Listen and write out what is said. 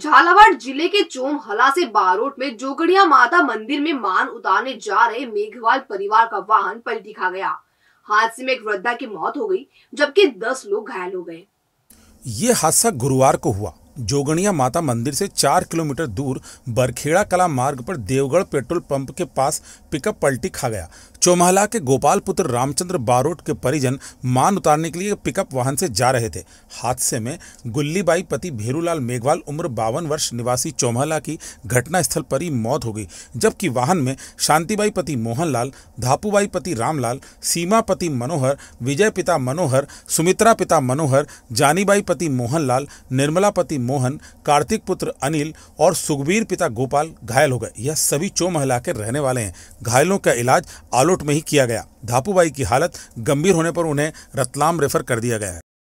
झालावाड़ जिले के चोमहला से बारोट में जोगड़िया माता मंदिर में मान उतारने जा रहे मेघवाल परिवार का वाहन पलटी खा गया हादसे में एक वृद्धा की मौत हो गई जबकि दस लोग घायल हो गए ये हादसा गुरुवार को हुआ जोगणिया माता मंदिर से चार किलोमीटर दूर बरखेड़ा कला मार्ग पर देवगढ़ पेट्रोल पंप के पास पिकअप पलटी खा गया चौमहला के गोपाल पुत्र रामचंद्र बारोट के परिजन मान उतारने के लिए पिकअप वाहन से जा रहे थे हादसे में गुल्लीबाई पति भेरूलाल मेघवाल उम्र बावन वर्ष निवासी चौमहला की घटनास्थल पर ही मौत हो गई जबकि वाहन में शांतिबाई पति मोहनलाल धापूबाई पति रामलाल सीमा पति मनोहर विजय पिता मनोहर सुमित्रा पिता मनोहर जानीबाई पति मोहनलाल निर्मला पति मोहन कार्तिक पुत्र अनिल और सुखबीर पिता गोपाल घायल हो गए यह सभी चौमहला के रहने वाले हैं घायलों का इलाज आलोट में ही किया गया धापूबाई की हालत गंभीर होने पर उन्हें रतलाम रेफर कर दिया गया है